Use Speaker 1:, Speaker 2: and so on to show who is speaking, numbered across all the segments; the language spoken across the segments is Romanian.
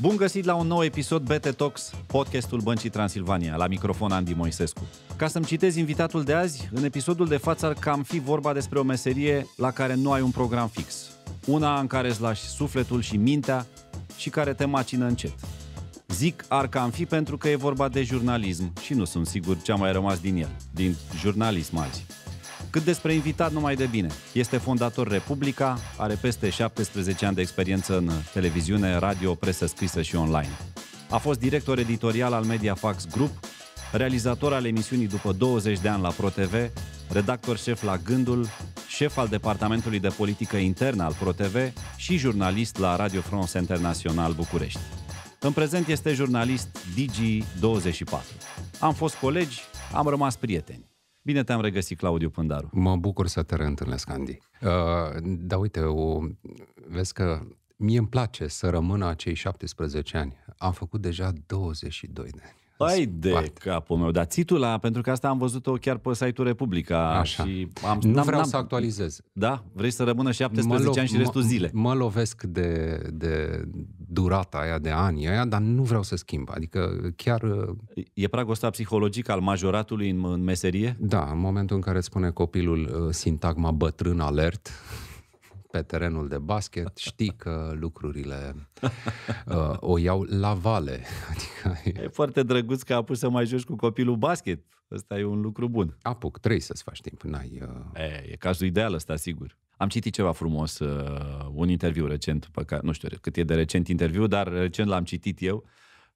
Speaker 1: Bun găsit la un nou episod BT Talks, podcastul Băncii Transilvania, la microfon Andy Moisescu. Ca să-mi citez invitatul de azi, în episodul de față ar cam fi vorba despre o meserie la care nu ai un program fix. Una în care îți lași sufletul și mintea și care te macină încet. Zic ar cam fi pentru că e vorba de jurnalism și nu sunt sigur ce a mai rămas din el, din jurnalism azi. Cât despre invitat, numai de bine. Este fondator Republica, are peste 17 ani de experiență în televiziune, radio, presă scrisă și online. A fost director editorial al Mediafax Group, realizator al emisiunii după 20 de ani la ProTV, redactor șef la Gândul, șef al Departamentului de Politică Internă al ProTV și jurnalist la Radio France International București. În prezent este jurnalist Digi24. Am fost colegi, am rămas prieteni. Bine te-am
Speaker 2: regăsit, Claudiu Pândaru. Mă bucur să te reîntâlnesc, Andy. Uh, da, uite, o, vezi că mie îmi place să rămână acei 17 ani. Am făcut deja 22 de ani. Păi de capul meu,
Speaker 1: dar ții tu la, pentru că asta am văzut-o chiar pe site-ul Republica. Așa. Și am, nu vreau să actualizez. Da? Vrei să rămână 17 ani și restul zile.
Speaker 2: Mă lovesc de, de durata aia, de ani aia, dar nu vreau să schimb. Adică chiar... E pragul ăsta psihologic al majoratului în, în meserie? Da, în momentul în care spune copilul uh, sintagma bătrân alert, pe terenul de basket, știi că lucrurile uh, o iau la vale. Adică
Speaker 1: e... e foarte drăguț că pus să mai joci cu copilul basket. Ăsta e un lucru bun. Apuc, trei să-ți faci timp. N-ai, uh... e, e cazul ideal ăsta, sigur. Am citit ceva frumos, uh, un interviu recent, pe care, nu știu cât e de recent interviu, dar recent l-am citit eu,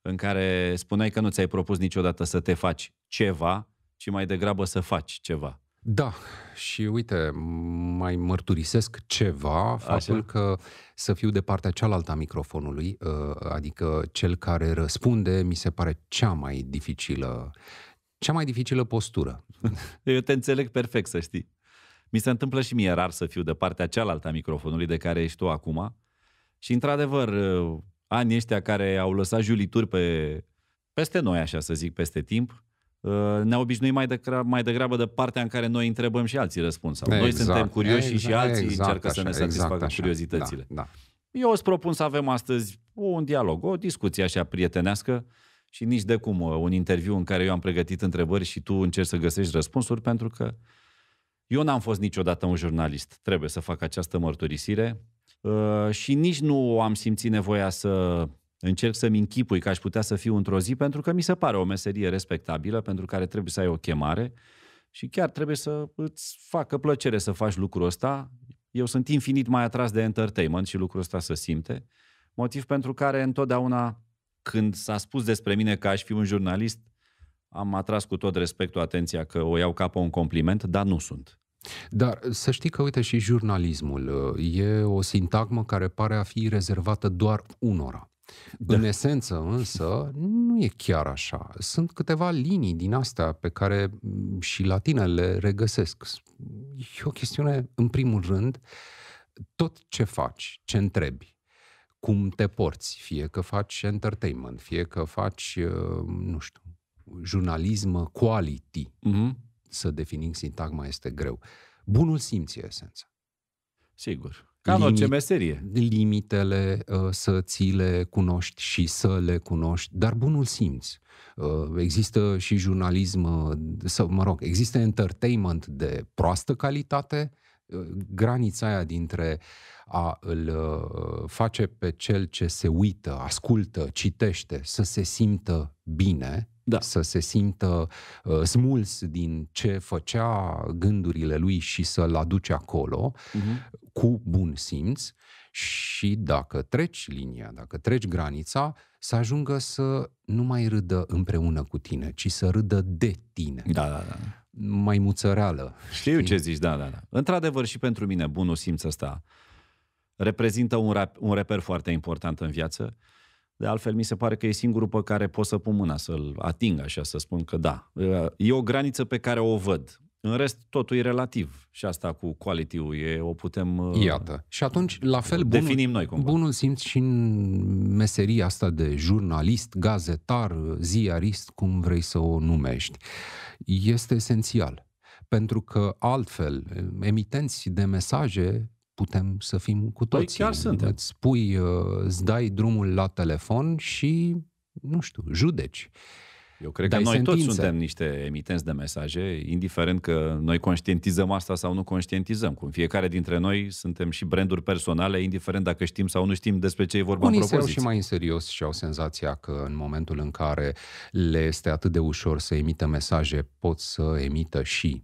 Speaker 1: în care spuneai că nu ți-ai propus niciodată să te faci ceva, ci mai degrabă să faci ceva.
Speaker 2: Da, și uite, mai mărturisesc ceva, faptul Așa. că să fiu de partea cealaltă a microfonului, uh, adică cel care răspunde, mi se pare cea mai dificilă, cea mai dificilă postură.
Speaker 1: Eu te înțeleg perfect, să știi. Mi se întâmplă și mie rar să fiu de partea cealaltă a microfonului de care ești tu acum. Și într-adevăr, uh, anii ăștia care au lăsat julituri pe, peste noi, așa să zic, peste timp, Uh, ne obișnuim mai degrabă, mai degrabă de partea în care noi întrebăm și alții răspuns. Sau exact, noi suntem curioși exact, și alții exact încearcă așa, să ne satisfacă exact curiozitățile. Da, da. Eu îți propun să avem astăzi un dialog, o discuție așa prietenească și nici de cum uh, un interviu în care eu am pregătit întrebări și tu încerci să găsești răspunsuri, pentru că eu n-am fost niciodată un jurnalist. Trebuie să fac această mărturisire uh, și nici nu am simțit nevoia să Încerc să-mi închipui că aș putea să fiu într-o zi pentru că mi se pare o meserie respectabilă pentru care trebuie să ai o chemare și chiar trebuie să îți facă plăcere să faci lucrul ăsta. Eu sunt infinit mai atras de entertainment și lucrul ăsta să simte, motiv pentru care întotdeauna când s-a spus despre mine că aș fi un jurnalist, am atras cu tot respectul atenția că o iau ca pe un compliment,
Speaker 2: dar nu sunt. Dar să știi că, uite, și jurnalismul uh, e o sintagmă care pare a fi rezervată doar unora. Da. În esență, însă, nu e chiar așa. Sunt câteva linii din astea pe care mm, și tine le regăsesc. E o chestiune, în primul rând, tot ce faci, ce întrebi, cum te porți, fie că faci entertainment, fie că faci, uh, nu știu, jurnalism quality, mm-hmm. să definim sintagma este greu. Bunul simț e esența. Sigur. Ca în orice meserie. Limitele uh, să ți le cunoști și să le cunoști, dar bunul simț. Uh, există și jurnalism, uh, sau mă rog, există entertainment de proastă calitate, granița aia dintre a îl face pe cel ce se uită, ascultă, citește, să se simtă bine da. să se simtă uh, smuls din ce făcea gândurile lui și să-l aduce acolo uh-huh. cu bun simț și dacă treci linia, dacă treci granița, să ajungă să nu mai râdă împreună cu tine, ci să râdă de tine. Da, da, da. Mai muțăreală.
Speaker 1: Știu știi? ce zici, da, da, da. Într-adevăr și pentru mine bunul simț ăsta reprezintă un, rap, un reper foarte important în viață de altfel, mi se pare că e singurul pe care pot să pun mâna să-l ating, așa să spun că da. E o graniță pe care o văd. În rest, totul e relativ. Și asta cu quality-ul e, o putem... Uh, Iată. Și atunci, la fel, bunul, definim noi cumva.
Speaker 2: bunul simț și în meseria asta de jurnalist, gazetar, ziarist, cum vrei să o numești, este esențial. Pentru că altfel, emitenți de mesaje putem să fim cu păi toții. Păi chiar suntem. Îți pui, uh, îți dai drumul la telefon și, nu știu, judeci. Eu cred Dai că noi sentințe. toți suntem
Speaker 1: niște emitenți de mesaje, indiferent că noi conștientizăm asta sau nu conștientizăm. Cum fiecare dintre noi suntem și branduri personale, indiferent dacă știm sau nu știm despre ce e
Speaker 2: vorba Unii în propoziție. și mai în serios și au senzația că în momentul în care le este atât de ușor să emită mesaje, pot să emită și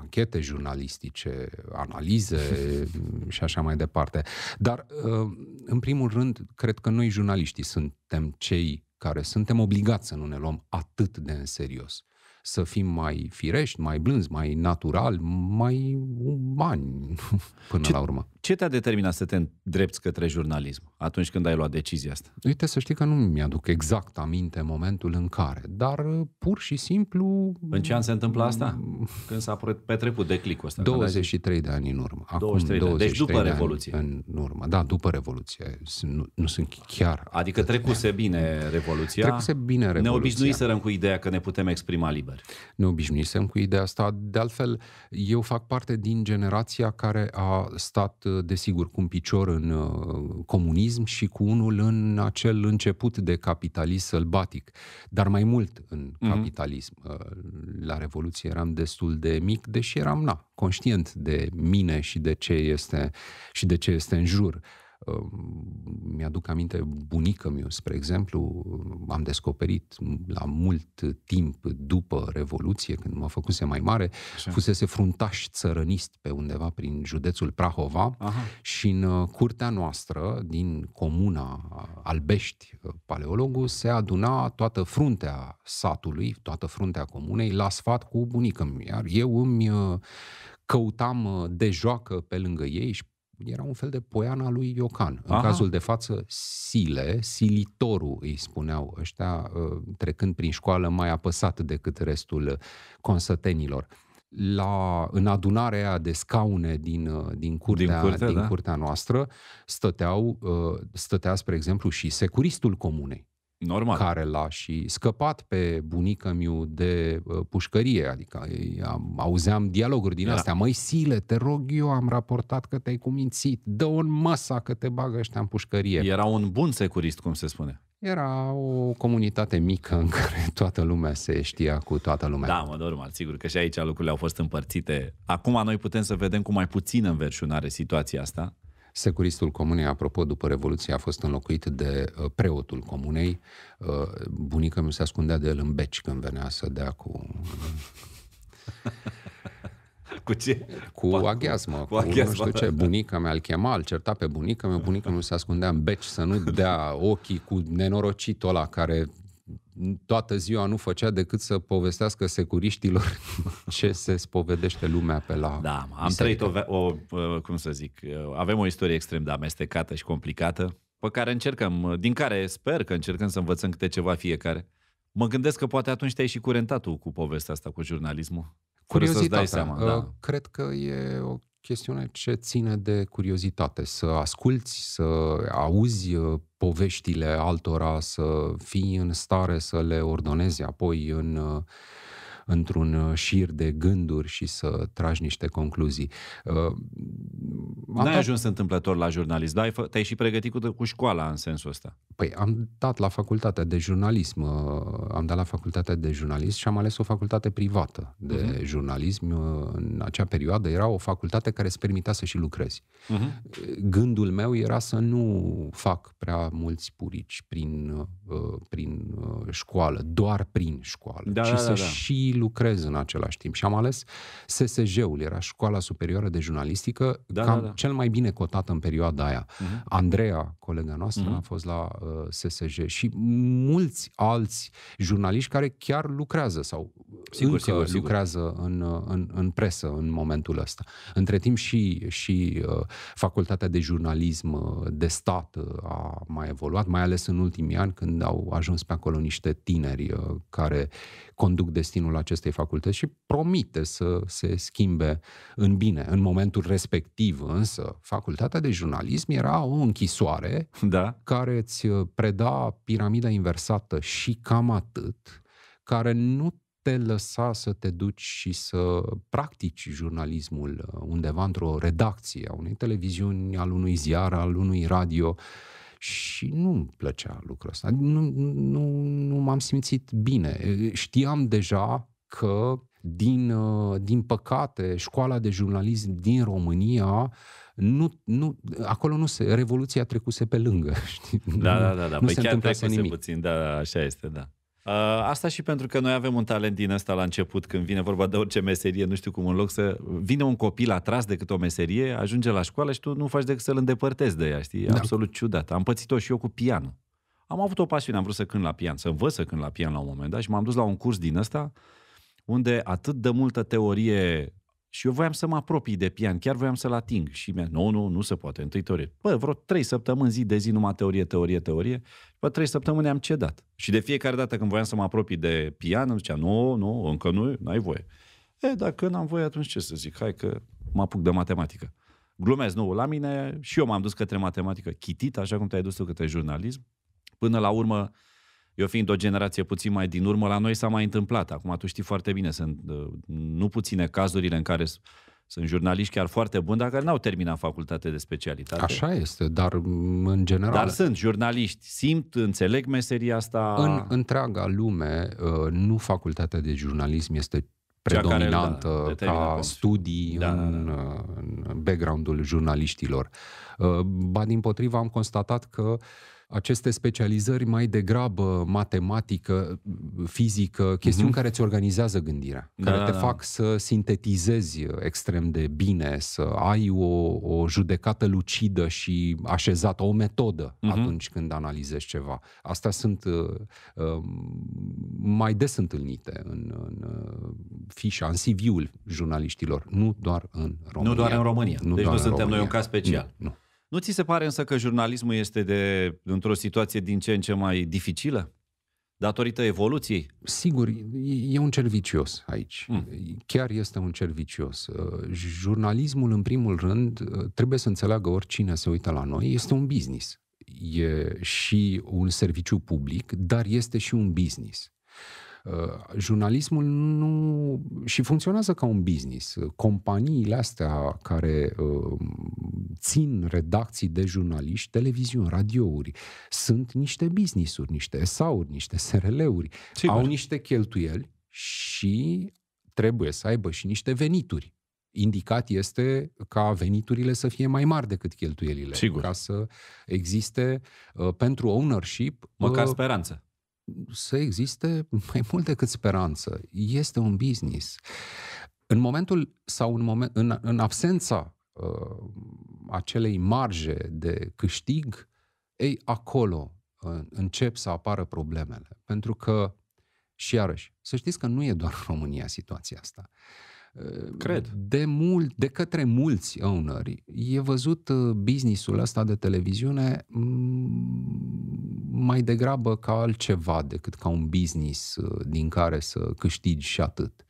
Speaker 2: anchete jurnalistice, analize și așa mai departe. Dar, uh, în primul rând, cred că noi jurnaliștii suntem cei care suntem obligați să nu ne luăm atât de în serios să fim mai firești, mai blânzi, mai natural, mai umani până ce, la urmă.
Speaker 1: Ce te-a determinat să te îndrepți către jurnalism atunci când ai luat decizia asta?
Speaker 2: Uite, să știi că nu mi-aduc exact aminte momentul în care, dar uh, pur și simplu... În ce an se întâmplă asta?
Speaker 1: Când s-a petrecut clicul ăsta? 23
Speaker 2: de ani în urmă. Acum 23 de ani. Deci după Revoluție. În urmă, da, după Revoluție. Nu, nu sunt chiar... Adică trecuse bine Revoluția. Trecuse bine Revoluția. Ne obișnuiserăm cu ideea că ne putem exprima liber liber. Ne obișnuisem cu ideea asta. De altfel, eu fac parte din generația care a stat, uh, desigur, cu un picior în uh, comunism și cu unul în acel început de capitalism sălbatic, dar mai mult în mhm. capitalism. Mm-hmm. La Revoluție eram destul de mic, deși eram, na, conștient de mine și de ce este, și de ce este în jur. Mi-aduc aminte bunică mi spre exemplu, am descoperit la mult timp după Revoluție, când mă făcuse mai mare, Așa. fusese fruntaș țărănist pe undeva prin județul Prahova Aha. și în uh, curtea noastră, din comuna Albești, uh, paleologul, se aduna toată fruntea satului, toată fruntea comunei, la sfat cu bunică iar eu îmi uh, căutam de joacă pe lângă ei și era un fel de poiana lui Iocan. În cazul de față, Sile, Silitorul îi spuneau ăștia, ă, trecând prin școală mai apăsat decât restul consătenilor. La, în adunarea aia de scaune din, ă, din, curtea, din, curte, din da. curtea noastră stăteau, ă, stătea, spre exemplu, și securistul comunei. Normal. care l-a și scăpat pe bunică miu de uh, pușcărie, adică am, auzeam dialoguri din da. astea, măi Sile, te rog eu, am raportat că te-ai cumințit, dă-o în masa că te bagă ăștia în
Speaker 1: pușcărie. Era un bun securist, cum se spune.
Speaker 2: Era o comunitate mică în care toată lumea se știa cu toată lumea. Da, mă, normal, sigur că și aici lucrurile au fost împărțite.
Speaker 1: Acum noi putem să vedem cu mai puțină înverșunare situația asta,
Speaker 2: Securistul comunei, apropo, după Revoluție a fost înlocuit de uh, preotul comunei. Uh, bunica mi se ascundea de el în beci când venea să dea cu... cu ce? Cu aghiazmă, cu, cu nu știu ce. Bunica mea îl chema, îl certa pe bunica mea, bunica mea se ascundea în beci să nu dea ochii cu nenorocitul ăla care toată ziua nu făcea decât să povestească securiștilor ce se spovedește lumea pe la
Speaker 1: Da, am biserică. trăit o, o, uh, cum să zic, uh, avem o istorie extrem de amestecată și complicată, pe care încercăm, uh, din care sper că încercăm să învățăm câte ceva fiecare. Mă gândesc că poate atunci te-ai și curentat tu cu povestea asta, cu jurnalismul. Curiozitatea. Dai seama, da.
Speaker 2: Cred că e o chestiune ce ține de curiozitate, să asculți, să auzi uh, poveștile altora, să fii în stare să le ordonezi apoi în uh, într-un uh, șir de gânduri și să tragi niște concluzii. Uh, N-ai dat... ajuns
Speaker 1: întâmplător la jurnalist, dar te-ai și pregătit cu, cu școala în sensul ăsta.
Speaker 2: Păi am dat la facultatea de jurnalism, uh, am dat la facultatea de jurnalism și am ales o facultate privată de uh-huh. jurnalism. În acea perioadă era o facultate care îți permitea să și lucrezi. Uh-huh. Gândul meu era să nu fac prea mulți purici prin, prin școală, doar prin școală, da, ci da, da, să da. da. și lucrez în același timp. Și am ales SSJ-ul, era Școala Superioară de Jurnalistică, da, cam da, da. cel mai bine cotat în perioada aia. Uh-huh. Andreea, colega noastră, uh-huh. a fost la uh, SSJ și mulți alți jurnaliști care chiar lucrează sau sigur, încă sigur, sigur. lucrează în, uh, în, în presă în momentul ăsta. Între timp și, și uh, Facultatea de Jurnalism uh, de Stat uh, a mai evoluat, mai ales în ultimii ani când au ajuns pe acolo niște tineri uh, care conduc destinul acestei facultăți și promite să se schimbe în bine. În momentul respectiv, însă, facultatea de jurnalism era o închisoare da. care îți uh, preda piramida inversată și cam atât, care nu te lăsa să te duci și să practici jurnalismul uh, undeva într-o redacție a unei televiziuni, al unui ziar, al unui radio. Uh, și nu-mi plăcea lucrul ăsta. Nu, nu, nu m-am simțit bine. Știam deja că din, din păcate, școala de jurnalism din România, nu, nu, acolo nu se, revoluția trecuse pe lângă, știi? Da, da, da, da. Nu păi se chiar trecuse nimic.
Speaker 1: puțin, da, da, așa este, da. Uh, asta și pentru că noi avem un talent din ăsta la început, când vine vorba de orice meserie, nu știu cum, în loc să vine un copil atras de câte o meserie, ajunge la școală și tu nu faci decât să-l îndepărtezi de ea, știi? Da. Absolut ciudat. Am pățit-o și eu cu pianul. Am avut o pasiune, am vrut să cânt la pian, să învăț să cânt la pian la un moment dat și m-am dus la un curs din ăsta unde atât de multă teorie și eu voiam să mă apropii de pian, chiar voiam să-l ating. Și mi-a nu, nu, nu se poate, întâi teorie. Bă, vreo trei săptămâni, zi de zi, numai teorie, teorie, teorie. Bă, trei săptămâni am cedat. Și de fiecare dată când voiam să mă apropii de pian, îmi zicea, nu, nu, încă nu, n-ai voie. E, dacă n-am voie, atunci ce să zic? Hai că mă apuc de matematică. Glumesc, nu, la mine și eu m-am dus către matematică chitit, așa cum te-ai dus tu către jurnalism. Până la urmă, eu fiind o generație puțin mai din urmă, la noi s-a mai întâmplat. Acum tu știi foarte bine, sunt uh, nu puține cazurile în care sunt jurnaliști chiar foarte buni, dar care n-au terminat facultate de specialitate.
Speaker 2: Așa este, dar în general... Dar
Speaker 1: sunt jurnaliști, simt, înțeleg meseria asta... În
Speaker 2: întreaga lume, uh, nu facultatea de jurnalism este predominantă care, da, ca studii da, în, da, da. Uh, în background-ul jurnaliștilor. Ba din potrivă am constatat că uh, aceste specializări mai degrabă matematică, fizică, chestiuni mm-hmm. care îți organizează gândirea, da, care da, te da. fac să sintetizezi extrem de bine, să ai o, o judecată lucidă și așezată, o metodă mm-hmm. atunci când analizezi ceva. Astea sunt uh, um, mai des întâlnite în, în uh, fișa, în CV-ul jurnaliștilor, nu doar în România. Nu doar în România. Nu deci nu suntem România. noi un caz special. Nu. nu.
Speaker 1: Nu ți se pare însă că jurnalismul este de, într-o situație din ce în ce mai dificilă? Datorită
Speaker 2: evoluției? Sigur, e un cel vicios aici. Mm. Chiar este un cel vicios. Uh, jurnalismul, în primul rând, uh, trebuie să înțeleagă oricine se uită la noi, este un business. E și un serviciu public, dar este și un business. Uh, jurnalismul nu. și funcționează ca un business. Companiile astea care uh, țin redacții de jurnaliști, televiziuni, radiouri, sunt niște business-uri, niște SA-uri, niște SRL-uri. Sigur. Au niște cheltuieli și trebuie să aibă și niște venituri indicat este ca veniturile să fie mai mari decât cheltuielile. Sigur. Ca să existe uh, pentru ownership... Măcar uh, speranță să existe mai mult decât speranță. Este un business. În momentul sau în, moment, în, în absența uh, acelei marje de câștig, ei, acolo uh, încep să apară problemele. Pentru că, și iarăși, să știți că nu e doar în România situația asta. Uh, Cred. De, mult, de către mulți owneri e văzut uh, businessul ăsta de televiziune mm, mai degrabă ca altceva decât ca un business uh, din care să câștigi și atât.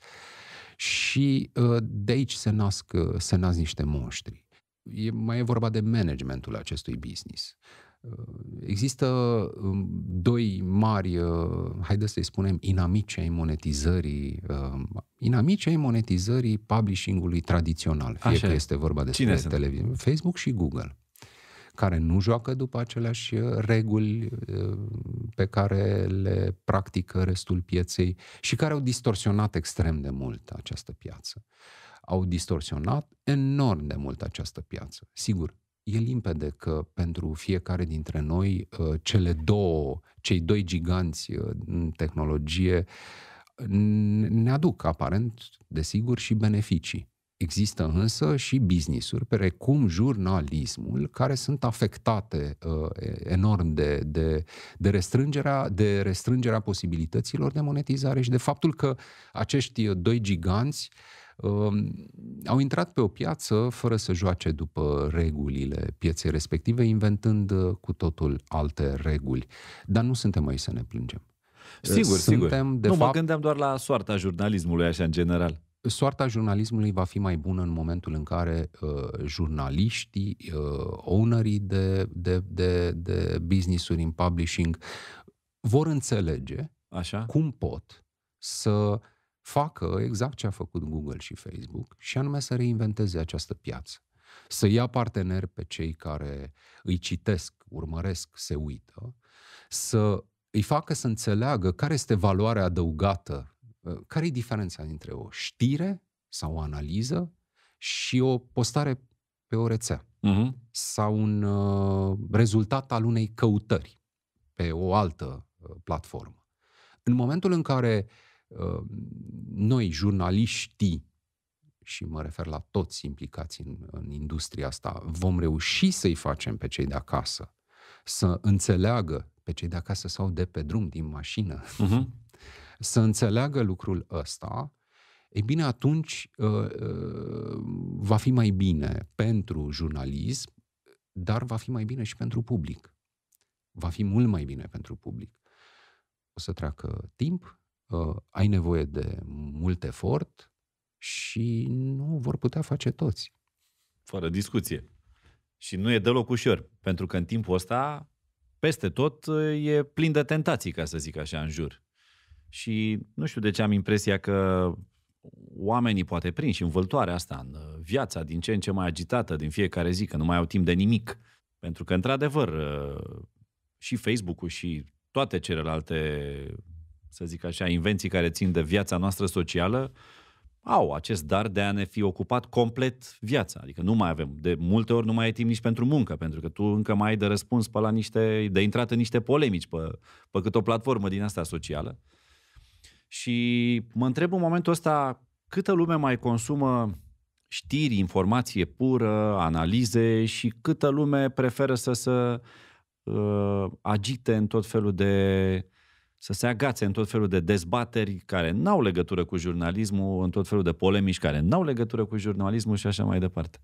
Speaker 2: Și uh, de aici se nasc, se nasc niște monștri. E, mai e vorba de managementul acestui business. Există um, doi mari, uh, haideți să-i spunem, inamici ai monetizării, um, inamici ai monetizării publishing-ului tradițional, fie Așa. că este vorba despre televiziune, Facebook și Google care nu joacă după aceleași uh, reguli uh, pe care le practică restul pieței și care au distorsionat extrem de mult această piață. Au distorsionat enorm de mult această piață. Sigur, e limpede că pentru fiecare dintre noi uh, cele două, cei doi giganți uh, în tehnologie ne aduc aparent, desigur, și beneficii. Există însă și business-uri, precum jurnalismul, care sunt afectate uh, enorm de, de, de, restrângerea, de restrângerea posibilităților de monetizare și de faptul că acești doi giganți uh, Um, au intrat pe o piață fără să joace după regulile pieței respective, inventând uh, cu totul alte reguli. Dar nu suntem aici să ne plângem. Uh, sigur, suntem, sigur. De nu, fapt, mă
Speaker 1: gândeam doar la soarta jurnalismului, așa, în general
Speaker 2: soarta jurnalismului va fi mai bună în momentul în care uh, jurnaliștii, uh, ownerii de, de, de, de business-uri în publishing vor înțelege Așa? cum pot să facă exact ce a făcut Google și Facebook și anume să reinventeze această piață. Să ia parteneri pe cei care îi citesc, urmăresc, se uită, să îi facă să înțeleagă care este valoarea adăugată, uh, care e diferența între o știre sau o analiză și o postare pe o rețea uh-huh. sau un uh, rezultat al unei căutări pe o altă uh, platformă. În momentul în care uh, Ehm, noi, jurnaliștii, și mă refer la toți implicați în, în industria asta, vom reuși să-i facem pe cei de acasă să înțeleagă pe cei de acasă sau de pe drum, din mașină, uh-huh. să înțeleagă lucrul ăsta, e bine, atunci uh, uh, va fi mai bine pentru jurnalism, dar va fi mai bine și pentru public. Va fi mult mai bine pentru public. O să treacă timp, uh, ai nevoie de mult efort și nu vor putea face toți.
Speaker 1: Fără discuție. Și nu e deloc ușor, pentru că în timpul ăsta, peste tot, uh, e plin de tentații, ca să zic așa, în jur. Și nu știu de ce am impresia că oamenii poate prin în învăltoarea asta, în uh, viața din ce în ce mai agitată din fiecare zi, că nu mai au timp de nimic. Pentru că, într-adevăr, uh, și Facebook-ul și toate celelalte să zic așa, invenții care țin de viața noastră socială, au acest dar de a ne fi ocupat complet viața. Adică nu mai avem, de multe ori nu mai ai timp nici pentru muncă, pentru că tu încă mai ai de răspuns pe la niște, de intrat în niște polemici pe, pe cât o platformă din asta socială. Și mă întreb în momentul ăsta câtă lume mai consumă știri, informație pură, analize și câtă lume preferă să se uh, agite în tot felul de uh, să se agațe în tot felul de dezbateri care n-au legătură cu jurnalismul, în tot felul de polemici care n-au legătură cu jurnalismul și așa mai departe.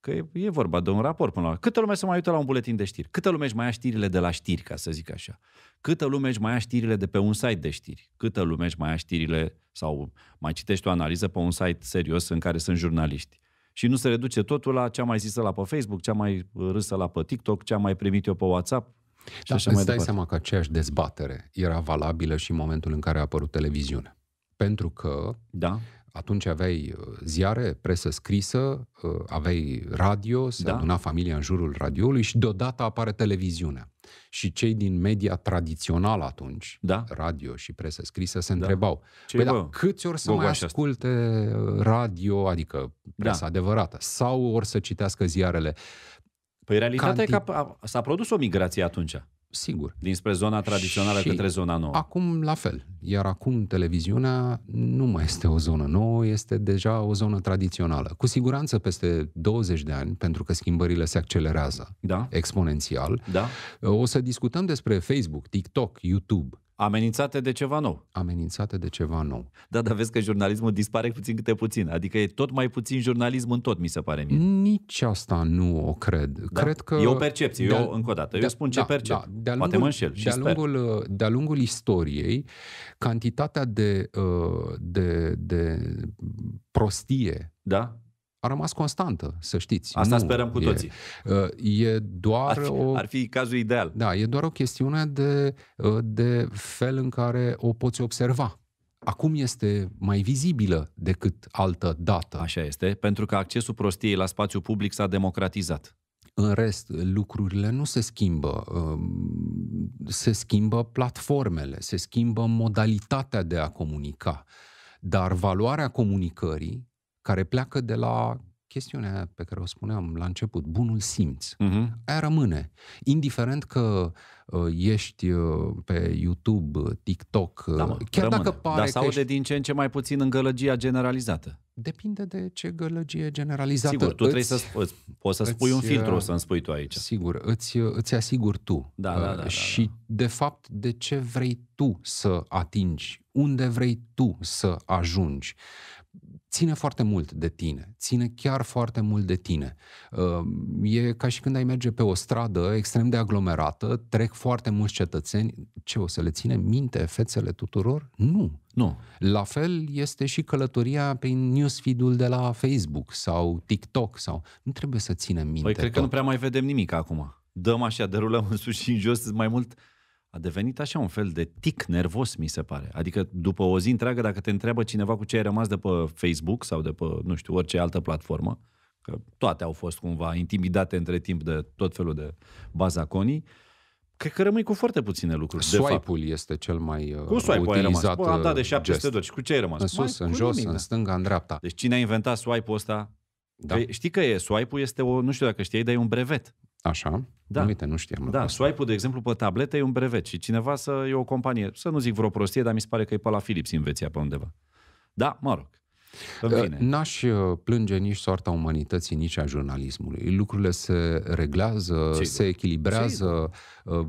Speaker 1: Că e, e vorba de un raport până la urmă. Câtă lume se mai uită la un buletin de știri? Câtă lume își mai ia știrile de la știri, ca să zic așa? Câtă lume își mai ia știrile de pe un site de știri? Câtă lume își mai ia știrile sau mai citești o analiză pe un site serios în care sunt jurnaliști? Și nu se reduce totul la ce am mai zisă la pe Facebook, ce am mai râsă la pe TikTok, ce am mai
Speaker 2: primit eu pe WhatsApp, și da, așa mai dai seama că aceeași dezbatere era valabilă și în momentul în care a apărut televiziunea. Pentru că da. atunci aveai uh, ziare, presă scrisă, uh, aveai radio, se da. aduna familia în jurul radioului și deodată apare televiziunea. Și cei din media tradițională atunci, da. radio și presă scrisă, se da. întrebau Ce păi, da, câți ori să mai asculte uh, radio, adică da. presa da. adevărată, sau ori să citească ziarele Păi realitatea e că
Speaker 1: s-a produs o migrație atunci. Sigur. Dinspre zona tradițională și către zona nouă.
Speaker 2: Acum la fel. Iar acum televiziunea nu mai este o zonă nouă, este deja o zonă tradițională. Cu siguranță peste 20 de ani, pentru că schimbările se accelerează da. exponențial, da. o să discutăm despre Facebook, TikTok, YouTube Amenințate de ceva nou. Amenințate de ceva nou. Da,
Speaker 1: dar vezi că jurnalismul dispare puțin câte puțin. Adică e tot mai puțin jurnalism în tot, mi se pare mie.
Speaker 2: Nici asta nu o cred. Da. cred că... E o percepție, de, eu încă o dată. De, eu spun ce da, percep. Da, de-a lungul, Poate mă înșel de-a lungul, de-a lungul istoriei, cantitatea de, uh, de, de prostie da? a rămas constantă, să știți. Asta nu, sperăm cu toții. E, uh, e doar ar fi, o... Ar fi cazul ideal. Da, e doar o chestiune de, uh, de fel în care o poți observa. Acum este mai vizibilă decât altă dată. Așa este,
Speaker 1: pentru că accesul prostiei la spațiu public s-a democratizat.
Speaker 2: În rest, lucrurile nu se schimbă. Um, se schimbă platformele, se schimbă modalitatea de a comunica. Dar valoarea comunicării care pleacă de la chestiunea pe care o spuneam la început, bunul simț. Uh-huh. Aia rămâne. Indiferent că uh, ești uh, pe YouTube, uh, TikTok, uh, da, mă, chiar rămâne. dacă pare Dar că ești... din ce în ce mai
Speaker 1: puțin în gălăgia generalizată.
Speaker 2: Depinde de ce gălăgie generalizată. Sigur, tu îți, trebuie să spui, poți să îți, spui un filtru, uh, să-mi spui tu aici. Sigur, îți, îți asiguri tu. Da, da, da, da, și, da. de fapt, de ce vrei tu să atingi, unde vrei tu să ajungi ține foarte mult de tine, ține chiar foarte mult de tine. Uh, e ca și când ai merge pe o stradă extrem de aglomerată, trec foarte mulți cetățeni, ce o să le ține minte fețele tuturor? Nu. Nu. La fel este și călătoria prin newsfeed-ul de la Facebook sau TikTok sau nu trebuie să ținem păi, minte. Păi cred tot. că nu
Speaker 1: prea mai vedem nimic acum. Dăm așa, derulăm în sus și în jos, mai mult a devenit așa un fel de tic nervos, mi se pare. Adică după o zi întreagă, dacă te întreabă cineva cu ce ai rămas de pe Facebook sau de pe, nu știu, orice altă platformă, că toate au fost cumva intimidate între timp de tot felul de bazaconii, cred că rămâi cu foarte puține lucruri. Swipe-ul este cel mai uh, Cu swipe utilizat. Cu am dat de 700 de dolari. Cu ce ai rămas? În sus, mai, în jos, nimic, în stânga, în dreapta. Deci cine a inventat swipe-ul ăsta? Da. știi că e, swipe-ul este o, nu știu dacă știi, dar e un brevet. Așa? Da. Uite, nu știam. Da, swipe-ul, de exemplu, pe tabletă e un brevet și cineva să e o companie, să nu zic vreo prostie, dar mi se pare că e pe la Philips invenția pe undeva.
Speaker 2: Da, mă rog. N-aș uh, plânge nici soarta umanității, nici a jurnalismului. Lucrurile se reglează, Sigur. se echilibrează, Sigur. Uh,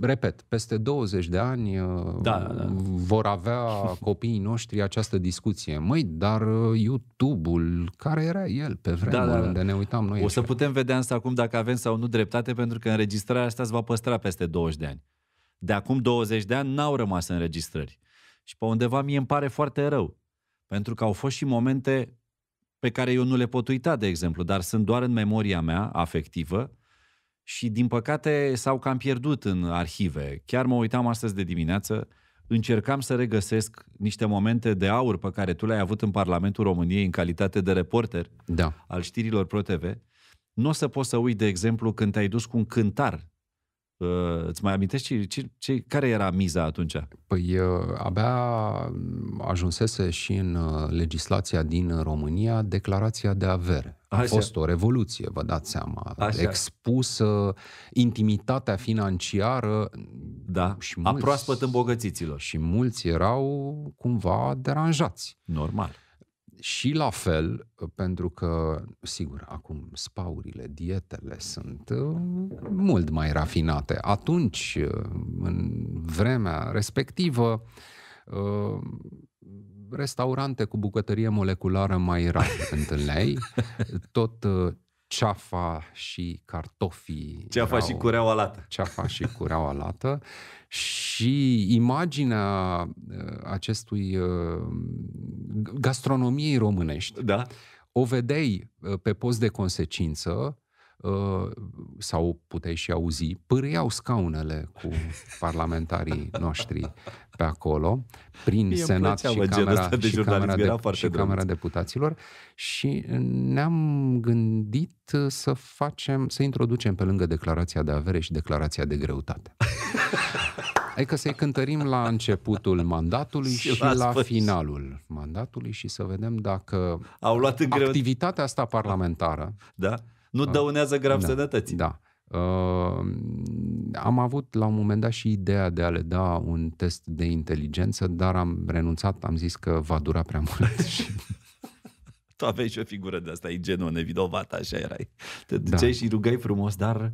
Speaker 2: repet, peste 20 de ani uh, da, da, da. vor avea copiii noștri această discuție. Măi, dar uh, YouTube-ul, care era el pe da, vremea da, da, unde ne uitam noi? O să
Speaker 1: putem vedea însă acum dacă avem sau nu dreptate, pentru că înregistrarea asta se va păstra peste 20 de ani. De acum 20 de ani n-au rămas înregistrări. Și pe undeva mie îmi pare foarte rău, pentru că au fost și momente pe care eu nu le pot uita, de exemplu, dar sunt doar în memoria mea afectivă, și, din păcate, s-au cam pierdut în arhive. Chiar mă uitam astăzi de dimineață, încercam să regăsesc niște momente de aur pe care tu le-ai avut în Parlamentul României în calitate de reporter da. al știrilor ProTV. Nu o să poți să uit, de exemplu, când te-ai dus cu un
Speaker 2: cântar Uh, îți mai amintești ce, ce, care era miza atunci? Păi uh, abia ajunsese și în ă, legislația din România declarația de avere. A Așa. fost o revoluție, vă dați seama. Așa. Expusă intimitatea financiară da. și mulți, a proaspăt îmbogățiților. Și mulți erau cumva deranjați. Normal. Și la fel, uh, pentru că, sigur, acum spaurile, dietele sunt uh, mult mai rafinate. Atunci, uh, în vremea respectivă, restaurante cu bucătărie moleculară mai rar întâlneai, tot ceafa și cartofii. Ceafa erau, și cureaua lată. Ceafa și cureaua lată. Și imaginea uh, acestui uh, gastronomiei românești. Da. O vedeai uh, pe post de consecință Uh, sau puteai și auzi, pârâiau scaunele cu parlamentarii noștri pe acolo, prin Mie Senat și Camera, de și, camera, de, și camera Deputaților și ne-am gândit să facem, să introducem pe lângă declarația de avere și declarația de greutate. Adică să-i cântărim la începutul mandatului și, și la spus. finalul mandatului și să vedem dacă Au luat în activitatea greu... asta parlamentară da? nu ah, dăunează grav da, sănătății. Da. Uh, am avut la un moment dat și ideea de a le da un test de inteligență, dar am renunțat, am zis că va dura prea mult și
Speaker 1: tu aveai și o figură de asta, e genul nevidovat, așa erai. Te da. duceai da. și rugai frumos, dar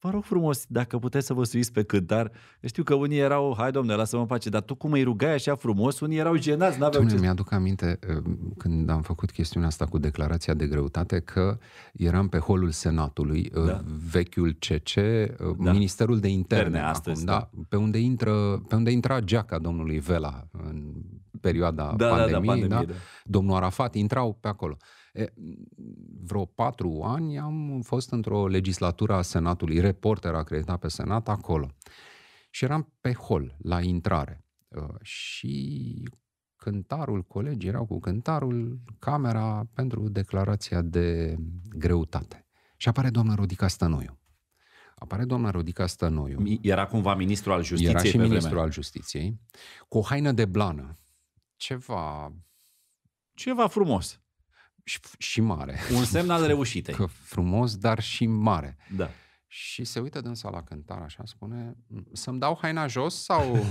Speaker 1: vă rog frumos, dacă puteți să vă suiți pe cântar, știu că unii erau, hai domne, lasă-mă în pace, dar tu cum îi rugai așa frumos, unii erau jenați, n-aveau ce...
Speaker 2: Mi-aduc aminte uh, când am făcut chestiunea asta cu declarația de greutate că eram pe holul Senatului, uh, da. vechiul CC, uh, da. Ministerul de Interne, Interne astăzi, acum, da, da. Pe, unde intră, pe unde intra geaca domnului Vela în perioada da, pandemiei, da, da, pandemie, da. da. domnul Arafat, intrau pe acolo. Uh, vreo patru ani am fost într-o legislatură a Senatului, reporter acreditat pe Senat acolo. Și eram pe hol, la intrare. Uh, și cântarul, colegii erau cu cântarul, camera pentru declarația de greutate. Și apare doamna Rodica Stănoiu. Apare doamna Rodica Stănoiu. Era cumva ministru al justiției Era și ministru vremea. al justiției, cu o haină de blană. Ceva... Ceva frumos și, și mare. Un semn al reușitei. Că frumos, dar și mare. Da. Și se uită dânsa la cântar așa, spune, să-mi dau haina jos sau...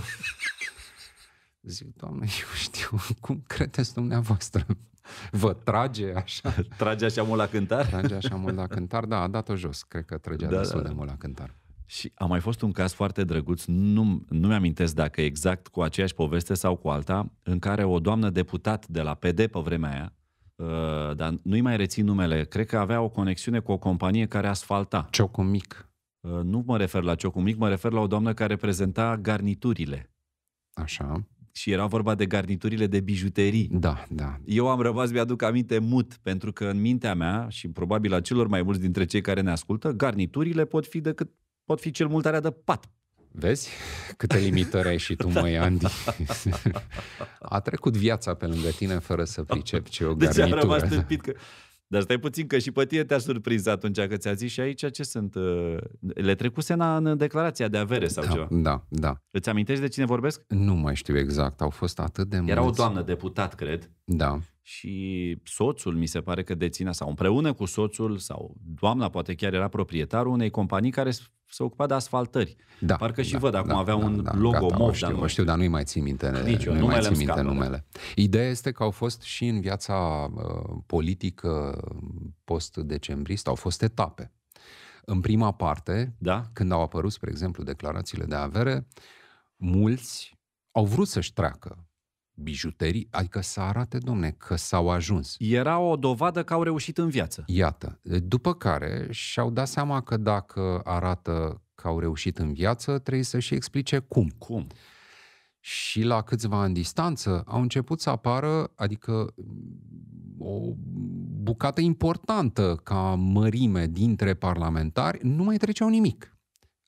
Speaker 2: Zic, doamne, eu știu, cum credeți dumneavoastră? Vă trage așa? Trage așa mult la cântar? Trage așa mult la cântar, da, a dat-o jos. Cred că trăgea da, da destul da, da. de mult la cântar.
Speaker 1: Și a mai fost un caz foarte drăguț, nu, nu mi-amintesc dacă exact cu aceeași poveste sau cu alta, în care o doamnă deputat de la PD pe vremea aia, Uh, dar nu-i mai rețin numele, cred că avea o conexiune cu o companie care asfalta. Ciocumic. Mic. Uh, nu mă refer la Ciocumic, Mic, mă refer la o doamnă care prezenta garniturile. Așa. Și era vorba de garniturile de bijuterii. Da, da. Eu am rămas, mi-aduc aminte mut, pentru că în mintea mea, și probabil a celor mai mulți dintre cei care ne ascultă, garniturile pot fi decât pot fi cel mult alea de pat,
Speaker 2: Vezi câte limitări ai și tu, măi, Andy? A trecut viața pe lângă tine fără să pricepi ce o garnitură. Deci a rămas tâmpit
Speaker 1: că... Dar stai puțin că și pe tine te-a surprins atunci că ți-a zis și aici ce sunt... Uh, le trecuse în, în declarația de avere sau da, ceva. Da, da. Îți amintești de cine vorbesc?
Speaker 2: Nu mai știu exact, au fost atât de mulți. Era o doamnă
Speaker 1: deputat, cred. Da și soțul, mi se pare că deținea, sau împreună cu soțul, sau doamna poate chiar era proprietarul unei companii care
Speaker 2: se ocupa de asfaltări. Da, Parcă și da, văd, da, acum da, avea da, un da, logo gata, mov. Știu, dar știu, dar nu-i mai țin minte, Nicio, nu mai țin minte scapă, da. numele. Ideea este că au fost și în viața uh, politică post-decembristă, au fost etape. În prima parte, da? când au apărut, spre exemplu, declarațiile de avere, mulți au vrut să-și treacă bijuterii, adică să arate, domne, că s-au ajuns. Era o dovadă că au reușit în viață. Iată. După care și-au dat seama că dacă arată că au reușit în viață, trebuie să și explice cum. Cum? Și la câțiva ani distanță au început să apară, adică o bucată importantă ca mărime dintre parlamentari, nu mai treceau nimic.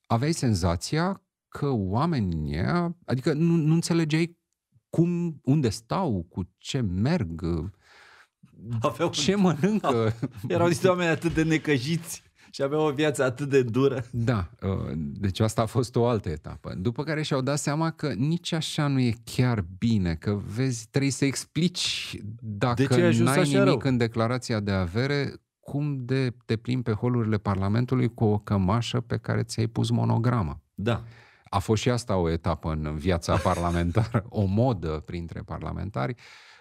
Speaker 2: Aveai senzația că oamenii, adică nu, nu înțelegeai cum, unde stau, cu ce merg, Aveau ce un... mănâncă. Erau niște
Speaker 1: oameni atât de necăjiți și aveau o viață atât de dură.
Speaker 2: Da, uh, deci asta a fost o altă etapă. După care și-au dat seama că nici așa nu e chiar bine, că vezi, trebuie să explici dacă de ce n-ai nimic rău? în declarația de avere, cum de te plimbi pe holurile Parlamentului cu o cămașă pe care ți-ai pus monogramă. Da. A fost și asta o etapă în viața parlamentară, o modă printre parlamentari.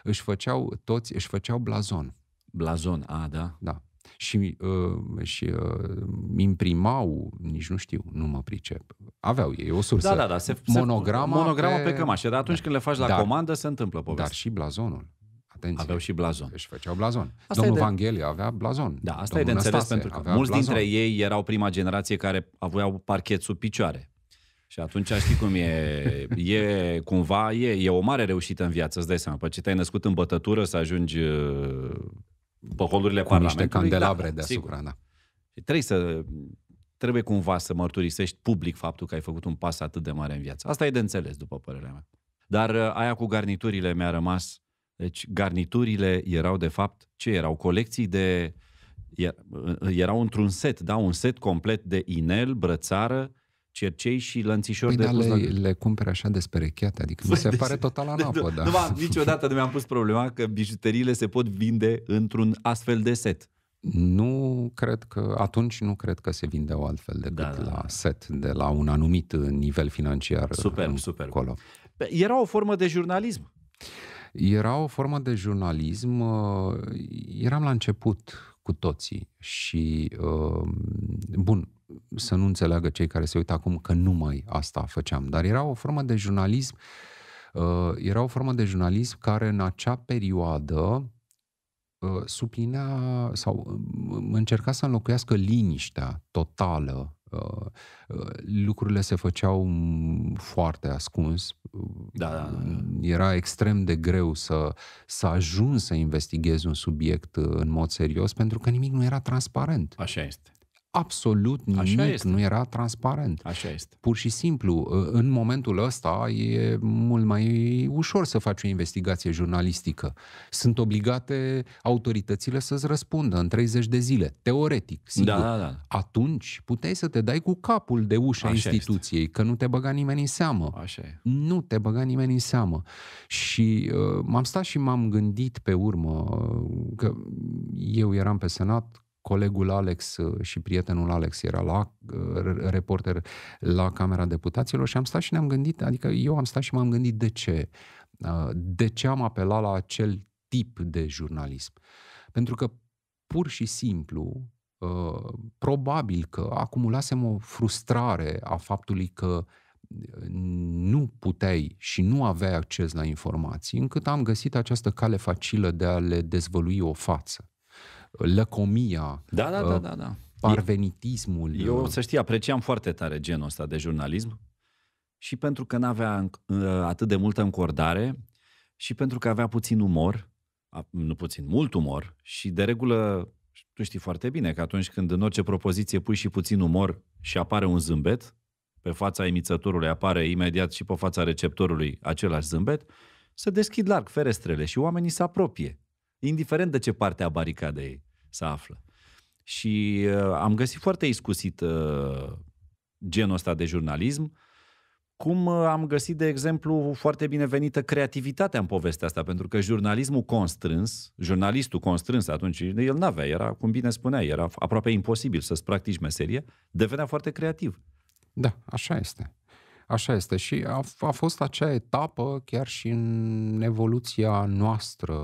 Speaker 2: Își făceau toți, își făceau blazon. Blazon, a, da? Da. Și, uh, și uh, imprimau, nici nu știu, nu mă pricep. Aveau ei o sursă. Da, da, da. Se, monograma, se, monograma pe, pe cămașă.
Speaker 1: Dar da. atunci da. când le faci la dar, comandă,
Speaker 2: se întâmplă povestea. Dar și blazonul. Atenție. Aveau și blazon. Își făceau blazon. Asta Domnul de... Vanghelie avea blazon. Da, asta Domnul e de înțeles Năstase pentru că mulți blazon. dintre
Speaker 1: ei erau prima generație care aveau parchet sub picioare. Și atunci știi cum e, e cumva, e, e o mare reușită în viață, îți dai seama. Păi ce te-ai născut în bătătură să ajungi uh, pe holurile Cu niște da, candelabre da, deasupra, da. Și trebuie să, trebuie cumva să mărturisești public faptul că ai făcut un pas atât de mare în viață. Asta e de înțeles, după părerea mea. Dar uh, aia cu garniturile mi-a rămas. Deci garniturile erau de fapt ce erau? Colecții de... Erau într-un set, da? Un set complet de inel, brățară, cercei și lănțișori păi, de da, le, la...
Speaker 2: le cumpere așa de desperecheate, adică mi păi, se deci, pare total deci, napă, Da. Nu, da.
Speaker 1: niciodată nu mi-am pus problema că bijuteriile se pot vinde într-un astfel
Speaker 2: de set. Nu cred că, atunci nu cred că se vindeau altfel decât da, da. la da. set, de la un anumit uh, nivel financiar. Super, uh, super. Colo. Era o formă de jurnalism. Era o formă de jurnalism, uh, eram la început cu toții și, bun, să nu înțeleagă cei care se uită acum că numai asta făceam, dar era o formă de jurnalism, uh, era o formă de jurnalism care în acea perioadă uh, suplinea sau uh, încerca să înlocuiască liniștea totală. Lucrurile se făceau foarte ascuns. Da, da, da. Era extrem de greu să, să ajungi să investighezi un subiect în mod serios pentru că nimic nu era transparent. Așa este absolut nimic Așa este. nu era transparent. Așa este. Pur și simplu, ă, în momentul ăsta e mult mai ușor să faci o investigație jurnalistică. Sunt obligate autoritățile să-ți răspundă în 30 de zile, teoretic, da, sigur. Da, da, da. Atunci puteai să te dai cu capul de ușa Așa instituției, este. că nu te băga nimeni în seamă. Așa e. Nu te băga nimeni în seamă. Și uh, m-am stat și m-am gândit pe urmă ă, că eu eram pe Senat colegul Alex uh, și prietenul Alex era la uh, reporter la Camera Deputaților și am stat și ne-am gândit, adică eu am stat și m-am gândit de ce. Uh, de ce am apelat la acel tip de jurnalism? Pentru că pur și simplu probabil că acumulasem o frustrare a faptului că nu puteai și nu aveai acces la informații, încât am găsit această cale facilă de a le dezvălui o față lăcomia, da, da, da, uh, da, da. parvenitismul. Eu, să
Speaker 1: știi, apreciam foarte tare genul ăsta de jurnalism și pentru că n-avea uh, atât de multă încordare și pentru că avea puțin umor, nu puțin, mult umor și de regulă tu știi foarte bine că atunci când în orice propoziție pui și puțin umor și apare un zâmbet, pe fața emițătorului apare imediat și pe fața receptorului același zâmbet, se deschid larg ferestrele și oamenii se apropie indiferent de ce parte a baricadei se află. Și uh, am găsit foarte iscusit uh, genul ăsta de jurnalism, cum uh, am găsit, de exemplu, foarte binevenită creativitatea în povestea asta, pentru că jurnalismul constrâns, jurnalistul constrâns atunci, el n-avea, era, cum bine spunea, era aproape imposibil să-ți practici meserie, devenea foarte creativ.
Speaker 2: Da, așa este. Așa este și a, a fost acea etapă chiar și în evoluția noastră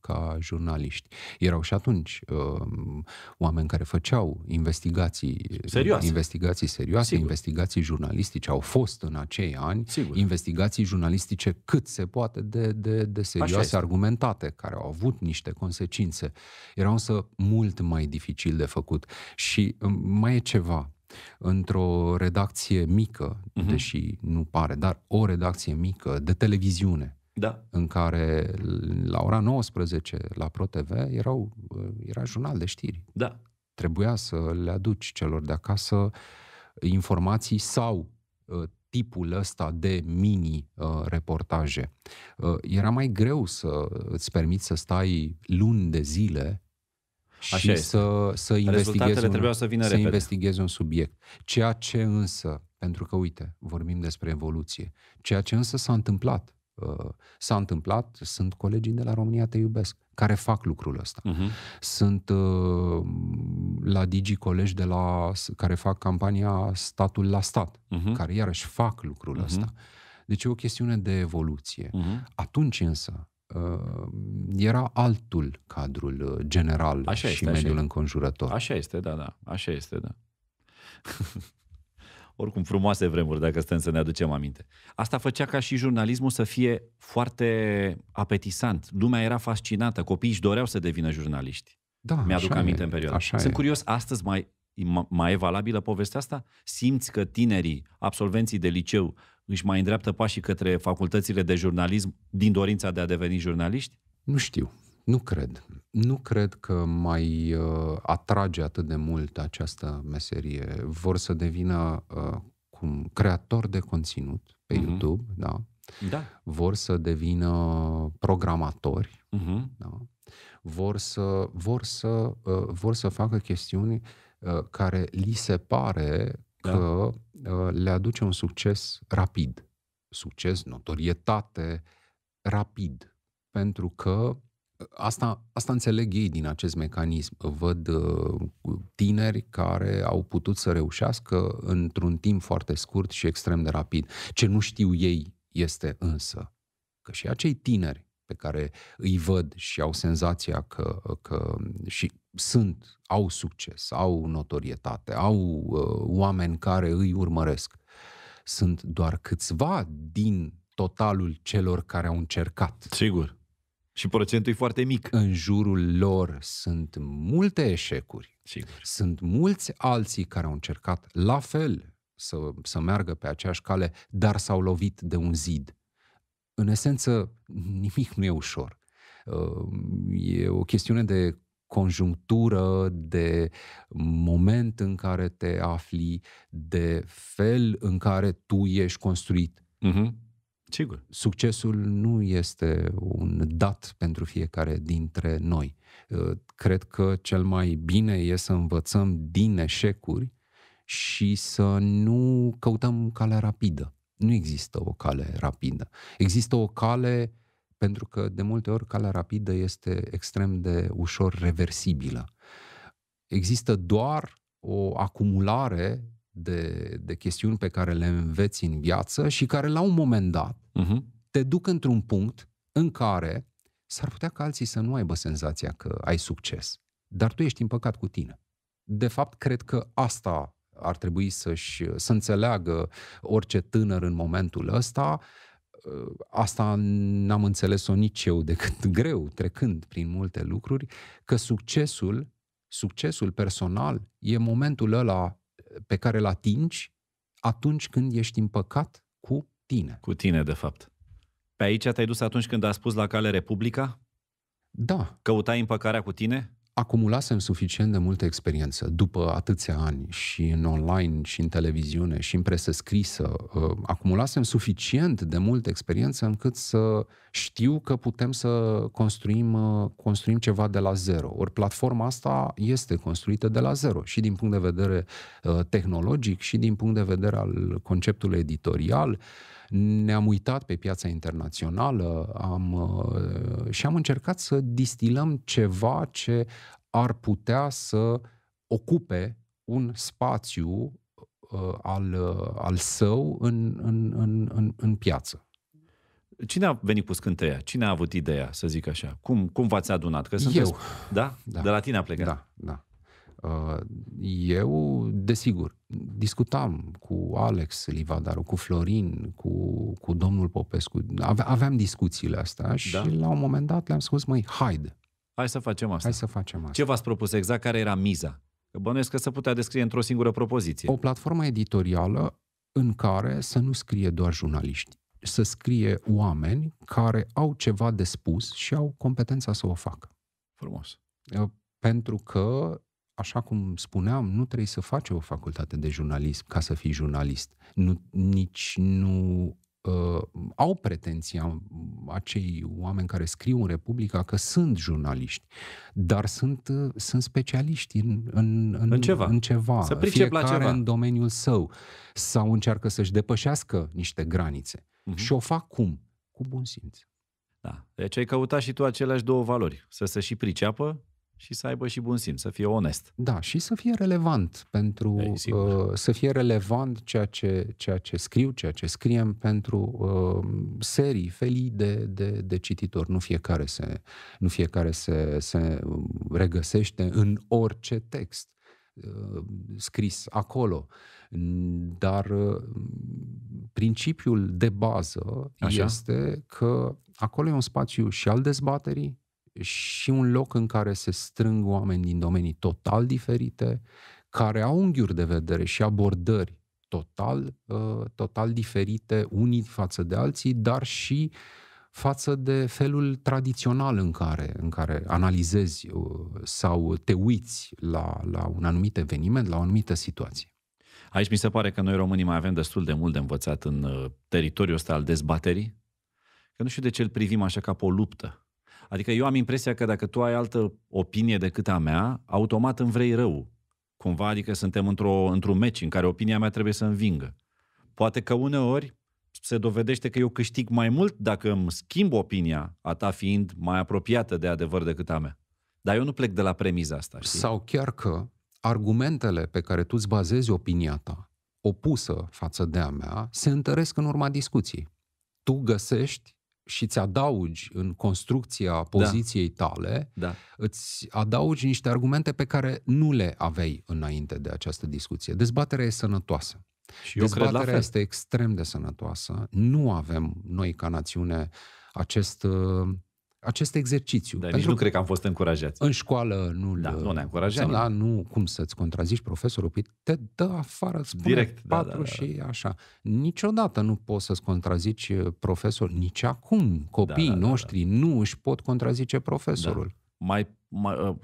Speaker 2: ca jurnaliști. Erau și atunci um, oameni care făceau investigații serioase, investigații, serioase investigații jurnalistice, au fost în acei ani Sigur. investigații jurnalistice cât se poate de, de, de serioase, argumentate, care au avut niște consecințe. Erau însă mult mai dificil de făcut. Și um, mai e ceva într-o redacție mică, uh-huh. deși nu pare, dar o redacție mică de televiziune. Da. În care la ora 19 la ProTV erau, uh, era jurnal de știri. Da. Trebuia să le aduci celor de acasă informații sau uh, tipul ăsta de mini-reportaje. Uh, uh, era mai greu să îți permiți să stai luni de zile Așa și este. să, să, investigheze un, să, vină să repede. un subiect. Ceea ce însă, pentru că uite, vorbim despre evoluție, ceea ce însă s-a întâmplat, uh, s-a întâmplat, sunt colegii de la România Te Iubesc care fac lucrul ăsta. Uh-huh. Sunt uh, la Digi colegi de la, care fac campania Statul la Stat, uh-huh. care iarăși fac lucrul uh-huh. ăsta. Deci e o chestiune de evoluție. Uh-huh. Atunci însă, Ehm, era altul cadrul uh, general așa este, și mediul așa înconjurător. Așa
Speaker 1: este, da, da.
Speaker 2: Așa este, da.
Speaker 1: Oricum, frumoase vremuri, dacă stăm să ne aducem aminte. Asta făcea ca și jurnalismul să fie foarte apetisant. Lumea era fascinată, copiii își doreau să devină jurnaliști.
Speaker 2: Da, Mi-aduc aminte e, în perioada. Așa Sunt e.
Speaker 1: curios, astăzi mai, mai e valabilă povestea asta? Simți că tinerii, absolvenții de liceu, își mai îndreaptă pașii către facultățile de jurnalism
Speaker 2: din dorința de a deveni jurnaliști? Nu știu. Nu cred. Nu cred că mai uh, atrage atât de mult această meserie. Vor să devină uh, cum creator de conținut pe uh-huh. YouTube, da? Da. Vor să devină programatori, uh-huh. da? Vor să vor să uh, vor să facă chestiuni uh, care li se pare da. că da. le aduce un succes rapid. Succes, notorietate, rapid. Pentru că uh, asta, asta înțeleg ei din acest mecanism. Văd uh, tineri care au putut să reușească într-un timp foarte scurt și extrem de rapid. Ce nu știu ei este însă că și acei tineri pe care îi văd și au senzația că, că și sunt, au succes, au notorietate, au uh, oameni care îi urmăresc. Sunt doar câțiva din totalul celor care au încercat. Sigur. Și procentul e foarte mic. În jurul lor sunt multe eșecuri. Sigur. Sunt mulți alții care au încercat la fel să, să meargă pe aceeași cale, dar s-au lovit de un zid. În esență, nimic nu e ușor. Uh, e o chestiune de conjunctură, de moment în care te afli, de fel în care tu ești construit. Mm-hmm. Sigur. Succesul nu este un dat pentru fiecare dintre noi. Uh, cred că cel mai bine e să învățăm din eșecuri și să nu căutăm calea rapidă. Nu există o cale rapidă. Există o cale pentru că de multe ori calea rapidă este extrem de ușor reversibilă. Există doar o acumulare de, de chestiuni pe care le înveți în viață și care la un moment dat uh-huh. te duc într-un punct în care s-ar putea ca alții să nu aibă senzația că ai succes, dar tu ești împăcat cu tine. De fapt, cred că asta ar trebui să-și, să înțeleagă orice tânăr în momentul ăsta, asta n-am înțeles-o nici eu decât greu, trecând prin multe lucruri, că succesul, succesul personal e momentul ăla pe care îl atingi atunci când ești împăcat cu tine. Cu tine, de fapt.
Speaker 1: Pe aici te-ai dus atunci când a spus la cale Republica? Da. Căutai împăcarea cu tine?
Speaker 2: acumulasem suficient de multă experiență după atâția ani și în online și în televiziune și în presă scrisă, uh, acumulasem suficient de multă experiență încât să știu că putem să construim, uh, construim ceva de la zero. Ori platforma asta este construită de la zero și din punct de vedere uh, tehnologic și din punct de vedere al conceptului editorial, ne-am uitat pe piața internațională am, uh, și am încercat să distilăm ceva ce ar putea să ocupe un spațiu uh, al, uh, al său în, în, în, în, în piață. Cine a venit cu
Speaker 1: scânteia? Cine a avut ideea, să zic așa? Cum, cum v-ați adunat? Că sunteți, Eu. Da? da? De la tine a plecat. Da,
Speaker 2: da. Uh, eu, desigur, discutam cu Alex Livadaru, cu Florin, cu, cu domnul Popescu. Ave, aveam discuțiile astea da. și da. la un moment dat le-am spus, măi, haide.
Speaker 1: Hai să facem asta.
Speaker 2: Hai să facem asta. Ce v-ați propus
Speaker 1: exact? Care era miza? Bănuiesc că se putea descrie într-o singură propoziție.
Speaker 2: O platformă editorială în care să nu scrie doar jurnaliști, să scrie oameni care au ceva de spus și au competența să o facă. Frumos. Pentru că așa cum spuneam, nu trebuie să faci o facultate de jurnalism ca să fii jurnalist. Nu, nici nu uh, au pretenția acei oameni care scriu în Republica că sunt jurnaliști, dar sunt, uh, sunt specialiști în, în, în, în ceva, în ceva. Să fiecare la ceva. în domeniul său, sau încearcă să-și depășească niște granițe. Uh-huh. Și o fac cum? Cu bun simț.
Speaker 1: Da. Deci ai căutat și tu aceleași două valori, să se și priceapă și să aibă și bun simț, să fie onest.
Speaker 2: Da, și să fie relevant pentru Ei, uh, să fie relevant ceea ce, ceea ce scriu, ceea ce scriem pentru uh, serii, felii de, de, de cititori. Nu fiecare, se, nu fiecare se, se regăsește în orice text uh, scris acolo. Dar uh, principiul de bază Așa? este că acolo e un spațiu și al dezbaterii, și un loc în care se strâng oameni din domenii total diferite, care au unghiuri de vedere și abordări total, uh, total diferite unii față de alții, dar și față de felul tradițional în care, în care analizezi uh, sau te uiți la, la un anumit eveniment, la o anumită situație.
Speaker 1: Aici mi se pare că noi românii mai avem destul de mult de învățat în uh, teritoriul ăsta al dezbaterii, că nu știu de ce îl privim așa ca pe o luptă. Adică eu am impresia că dacă tu ai altă opinie decât a mea, automat îmi vrei rău. Cumva, adică suntem într-o, într-un meci în care opinia mea trebuie să învingă. Poate că uneori se dovedește că eu câștig mai mult dacă îmi schimb opinia, a ta fiind mai apropiată de adevăr decât a mea. Dar eu nu plec de la premiza asta. Știi?
Speaker 2: Sau chiar că argumentele pe care tu îți bazezi opinia ta, opusă față de a mea, se întăresc în urma discuției. Tu găsești și îți adaugi în construcția poziției da. tale, da. îți adaugi niște argumente pe care nu le aveai înainte de această discuție. Dezbaterea e sănătoasă. Și eu Dezbaterea cred la fel. este extrem de sănătoasă. Nu avem noi ca națiune acest uh, acest exercițiu. Dar Pentru nici nu cred
Speaker 1: că am fost încurajați. În
Speaker 2: școală nu da, nu ne-a încurajat. La, da, nu, cum să-ți contrazici profesorul, păi te dă afară, spune Direct, da, patru da, da, da. și așa. Niciodată nu poți să-ți contrazici uh, profesorul, nici acum. Da, Copiii da, da, noștri da, da. nu își pot contrazice profesorul.
Speaker 1: Da. Mai, mai, uh,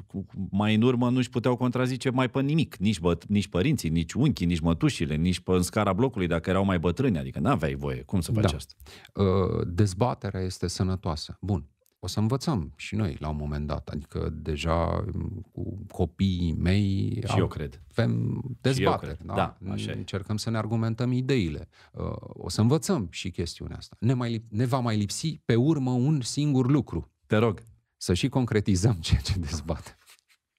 Speaker 1: mai în urmă nu își puteau contrazice mai pe nimic, nici, bă, nici părinții, nici unchii, nici mătușile, nici pe în scara blocului
Speaker 2: dacă erau mai bătrâni, adică n-aveai voie, cum să faci da. asta? Uh, dezbaterea este sănătoasă. Bun, o să învățăm și noi la un moment dat. Adică deja mm, cu copiii mei și am, eu cred. avem dezbatere. Da? Da, așa Încercăm e. să ne argumentăm ideile. Uh, o să învățăm și chestiunea asta. Ne, mai, ne va mai lipsi pe urmă un singur lucru. Te rog. Să și concretizăm ceea ce dezbatem.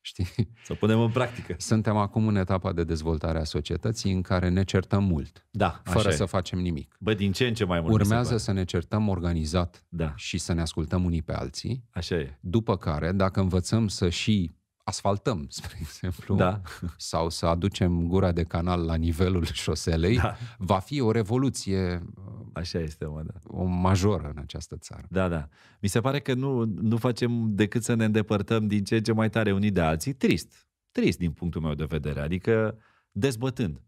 Speaker 2: Știi? Să punem în practică. Suntem acum în etapa de dezvoltare a societății în care ne certăm mult, da, fără e. să
Speaker 1: facem nimic. Bă, din ce în ce mai mult. Urmează
Speaker 2: să ne certăm organizat da. și să ne ascultăm unii pe alții. Așa e. După care, dacă învățăm să și asfaltăm, spre exemplu, da. sau să aducem gura de canal la nivelul șoselei, da. va fi o revoluție uh, Așa este, mă, da. o majoră în această țară. Da, da.
Speaker 1: Mi se pare că nu, nu facem decât să ne îndepărtăm din ce ce mai tare unii de alții. Trist. Trist din punctul meu de vedere. Adică dezbătând.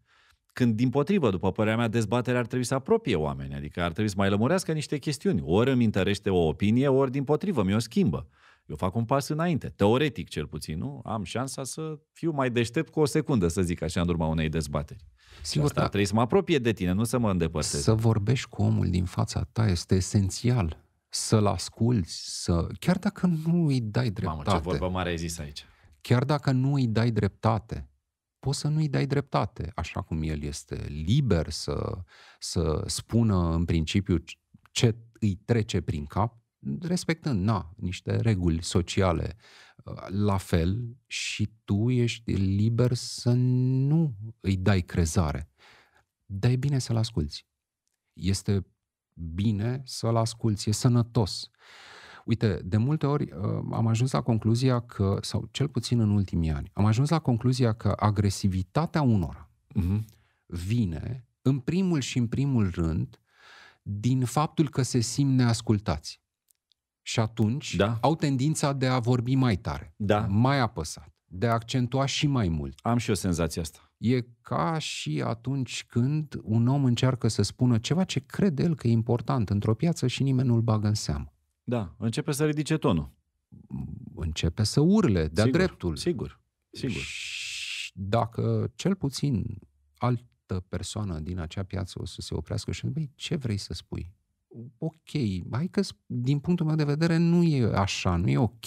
Speaker 1: Când, din potrivă, după părerea mea, dezbaterea ar trebui să apropie oameni, adică ar trebui să mai lămurească niște chestiuni. Ori îmi întărește o opinie, ori, din potrivă, mi-o schimbă. Eu fac un pas înainte, teoretic cel puțin, nu? Am șansa să fiu mai deștept cu o secundă, să zic așa, în urma unei dezbateri. Sigur, asta da. trebuie să mă apropie de tine, nu să mă îndepărtez. Să
Speaker 2: vorbești cu omul din fața ta este esențial. Să-l asculți, să... chiar dacă nu îi dai dreptate. Mamă, ce vorbă
Speaker 1: mare ai zis aici.
Speaker 2: Chiar dacă nu îi dai dreptate, poți să nu îi dai dreptate, așa cum el este liber să, să spună în principiu ce îi trece prin cap, respectând, na, niște reguli sociale. Uh, la fel și tu ești liber să nu îi dai crezare. Dar e bine să-l asculți. Este bine să-l asculți, e sănătos. Uite, de multe ori uh, am ajuns la concluzia că, sau cel puțin în ultimii ani, am ajuns la concluzia că agresivitatea unora uh-huh. vine, în primul și în primul rând, din faptul că se simt neascultați. Și atunci da. au tendința de a vorbi mai tare, da. mai apăsat, de a accentua și mai mult. Am și eu senzația asta. E ca și atunci când un om încearcă să spună ceva ce crede el că e important într-o piață și nimeni nu-l bagă în seamă. Da, începe să ridice tonul. Începe să urle de-a sigur, dreptul. Sigur, sigur. Și dacă cel puțin altă persoană din acea piață o să se oprească și băi, ce vrei să spui? ok, hai că din punctul meu de vedere nu e așa, nu e ok.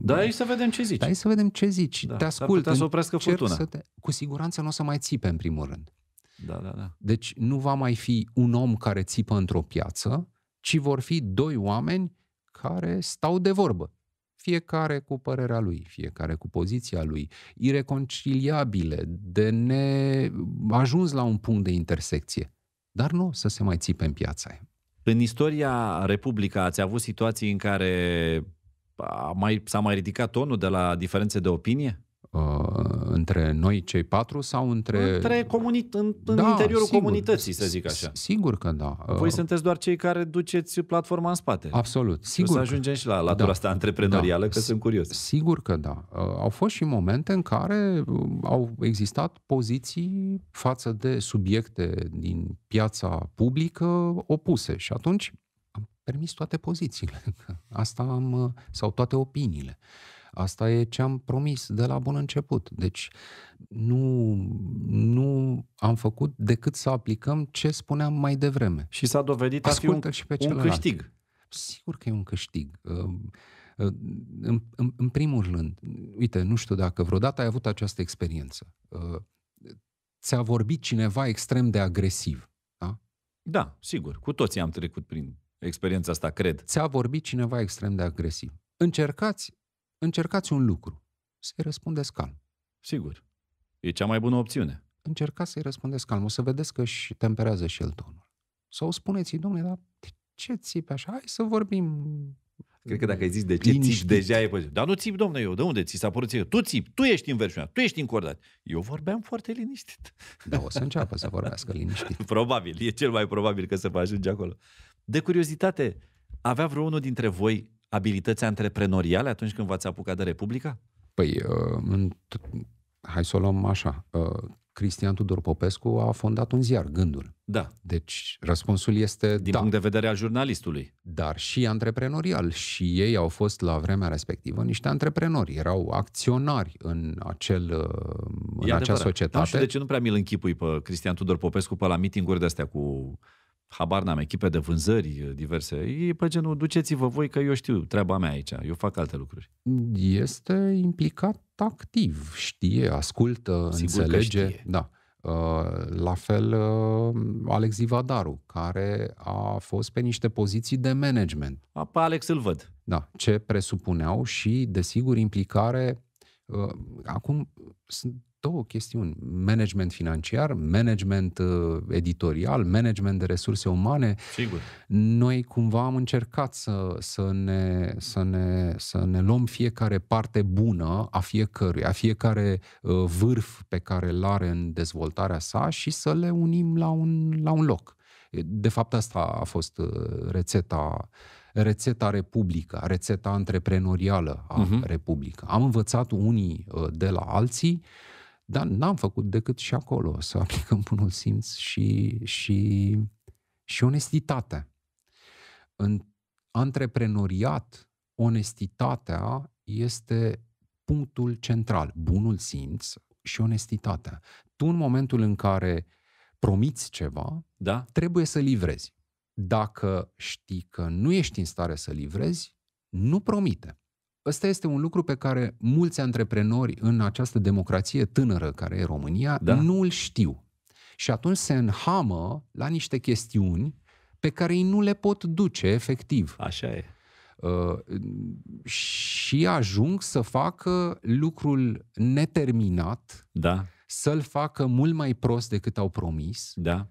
Speaker 2: Da, hai să vedem ce zici. Da, hai să vedem ce zici. Da, te ascult. Să oprească furtuna. Să te... Cu siguranță nu o să mai țipe în primul rând. Da, da, da. Deci nu va mai fi un om care țipă într-o piață, ci vor fi doi oameni care stau de vorbă. Fiecare cu părerea lui, fiecare cu poziția lui, ireconciliabile, de ne ajuns la un punct de intersecție. Dar nu să se mai țipe în piața aia.
Speaker 1: În istoria Republica ați avut situații în care a mai, s-a mai ridicat tonul de la diferențe de opinie?
Speaker 2: Uh, între noi cei patru sau între... Între
Speaker 1: comuni... în, în da, interiorul sigur, comunității, să zic
Speaker 2: așa. Sigur că da. Uh, Voi sunteți doar cei care duceți platforma în spate. Absolut. Sigur. O să ajungem că... și la latura da, asta antreprenorială, da, că sunt curios. Sigur că da. Uh, au fost și momente în care au existat poziții față de subiecte din piața publică opuse și atunci am permis toate pozițiile. Asta am... sau toate opiniile. Asta e ce am promis de la bun început. Deci nu, nu am făcut decât să aplicăm ce spuneam mai devreme. Și s-a dovedit a fi un, și pe un câștig. Sigur că e un câștig. Ă, ă, în, în, în primul rând, uite, nu știu dacă vreodată ai avut această experiență. Ă, ți-a vorbit cineva extrem de agresiv, da? Da, sigur. Cu toții am
Speaker 1: trecut prin experiența asta, cred.
Speaker 2: Ți-a vorbit cineva extrem de agresiv. Încercați Încercați un lucru. Să-i răspundeți calm. Sigur. E cea mai bună opțiune. Încercați să-i răspundeți calm. O să vedeți că și temperează și el tonul. Sau spuneți-i, domnule, dar de ce țipi așa? Hai să vorbim
Speaker 1: Cred că dacă ai zis de ce țipi, deja e păzit. Dar nu țip, domnule, eu. De unde ți s-a părut ție? Tu țip, tu ești inversionat, tu ești încordat. Eu vorbeam foarte liniștit.
Speaker 2: Da, o să înceapă să vorbească liniștit.
Speaker 1: probabil, e cel mai probabil că se va ajunge acolo. De curiozitate, avea vreunul dintre voi abilități antreprenoriale atunci când v-ați apucat de Republica?
Speaker 2: Păi, uh, în, hai să o luăm așa. Uh, Cristian Tudor Popescu a fondat un ziar, Gândul. Da. Deci răspunsul este Din da. punct de vedere al jurnalistului. Dar și antreprenorial. Și ei au fost la vremea respectivă niște antreprenori. Erau acționari în, acel, uh, în acea societate. Da, și de ce
Speaker 1: nu prea mi-l închipui pe Cristian Tudor Popescu pe la mitinguri de-astea cu habar n-am, echipe de vânzări eh, diverse. E pe genul, duceți-vă voi că eu știu treaba mea aici, eu fac alte lucruri.
Speaker 2: Este implicat activ, știe, ascultă, Sigur înțelege. Că știe. Da. Uh, la fel, uh, Alex Ivadaru, care a fost pe niște poziții de management. Pe Alex îl văd. Da, ce presupuneau și, desigur, implicare. Uh, acum, sunt două chestiuni, management financiar, management uh, editorial, management de resurse umane. Sigur. Noi cumva am încercat să, să, ne, să, ne, să ne luăm fiecare parte bună a fiecărui, a fiecare uh, vârf pe care îl are în dezvoltarea sa și să le unim la un, la un loc. De fapt, asta a fost uh, rețeta rețeta Republica, rețeta antreprenorială a uh-huh. Mhm. Republica. Am învățat unii uh, de la alții uh, dar n-am făcut decât și acolo să aplicăm bunul simț și, și, și onestitatea. În antreprenoriat, onestitatea este punctul central, bunul simț și onestitatea. Tu în momentul în care promiți ceva, da? trebuie să livrezi. Dacă știi că nu ești în stare să livrezi, nu promite. Ăsta este un lucru pe care mulți antreprenori în această democrație tânără care e România da. nu îl știu. Și atunci se înhamă la niște chestiuni pe care ei nu le pot duce efectiv. Așa e. Uh, și ajung să facă lucrul neterminat, da. să-l facă mult mai prost decât au promis da.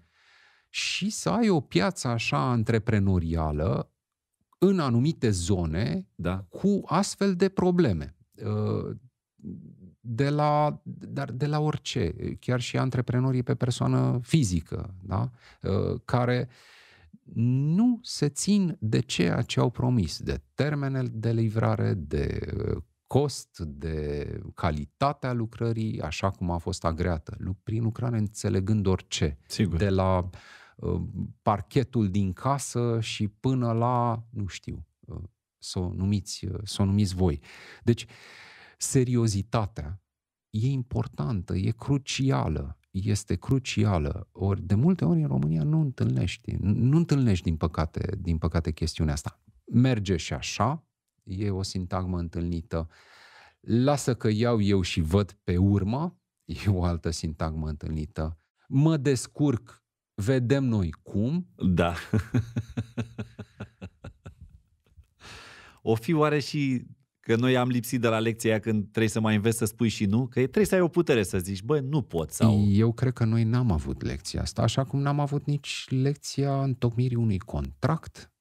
Speaker 2: și să ai o piață așa antreprenorială în anumite zone da. cu astfel de probleme. Uh, de la, dar de la orice, chiar și antreprenorii pe persoană fizică, da? Uh, care nu se țin de ceea ce au promis, de termenele de livrare, de uh, cost, de calitatea lucrării, așa cum a fost agreată, prin lucrare înțelegând orice. Sigur. De la uh, Uh, parchetul din casă și până la, nu știu, uh, să o numiți, uh, să o numiți voi. Deci, seriozitatea e importantă, e crucială, este crucială. Ori de multe ori în România nu întâlnești, nu întâlnești din păcate, din păcate chestiunea asta. Merge și așa, e o sintagmă întâlnită. Lasă că iau eu și văd pe urmă, e o altă sintagmă întâlnită. Mă descurc vedem noi cum. Da.
Speaker 1: o fi oare și că noi am lipsit de la lecția aia când trebuie să mai înveți să spui și nu, că trebuie să ai o putere să zici, bă, nu pot sau...
Speaker 2: Eu cred că noi n-am avut lecția asta, așa cum n-am avut nici lecția întocmirii unui contract.